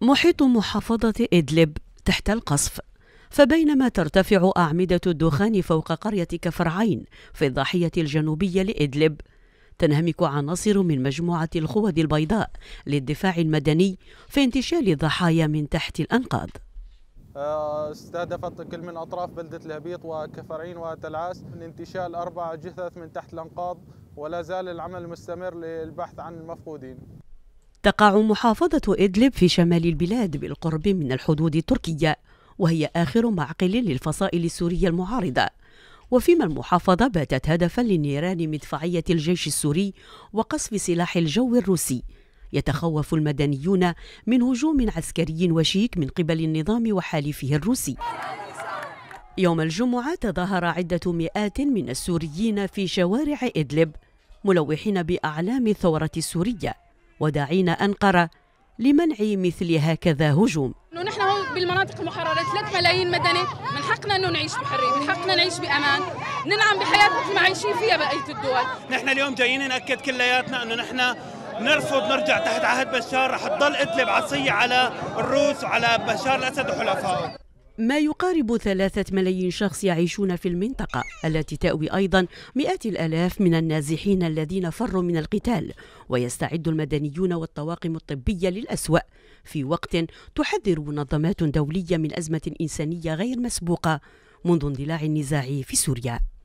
محيط محافظة إدلب تحت القصف فبينما ترتفع أعمدة الدخان فوق قرية كفرعين في الضاحية الجنوبية لإدلب تنهمك عناصر من مجموعة الخوذ البيضاء للدفاع المدني في انتشال الضحايا من تحت الأنقاض آه، استهدفت كل من أطراف بلدة الهبيط وكفرعين وتلعاس من انتشال أربع جثث من تحت الأنقاض ولا زال العمل مستمر للبحث عن المفقودين تقع محافظة إدلب في شمال البلاد بالقرب من الحدود التركية وهي آخر معقل للفصائل السورية المعارضة وفيما المحافظة باتت هدفا لنيران مدفعية الجيش السوري وقصف سلاح الجو الروسي يتخوف المدنيون من هجوم عسكري وشيك من قبل النظام وحالفه الروسي يوم الجمعة تظاهر عدة مئات من السوريين في شوارع إدلب ملوحين بأعلام الثورة السورية وداعين أنقرة لمنع مثل هكذا هجوم نحن هون بالمناطق المحررة 3 ملايين مدني من حقنا أنه نعيش بحرية من حقنا نعيش بأمان ننعم بحياة مثل ما عايشين فيها بقية الدول نحن اليوم جايين نأكد كلياتنا أنه نحن نرفض نرجع تحت عهد بشار رح تضل إدلب عصية على الروس وعلى بشار الأسد وحلفائه ما يقارب ثلاثة ملايين شخص يعيشون في المنطقة التي تأوي أيضا مئات الألاف من النازحين الذين فروا من القتال ويستعد المدنيون والطواقم الطبية للأسوأ في وقت تحذر منظمات دولية من أزمة إنسانية غير مسبوقة منذ اندلاع النزاع في سوريا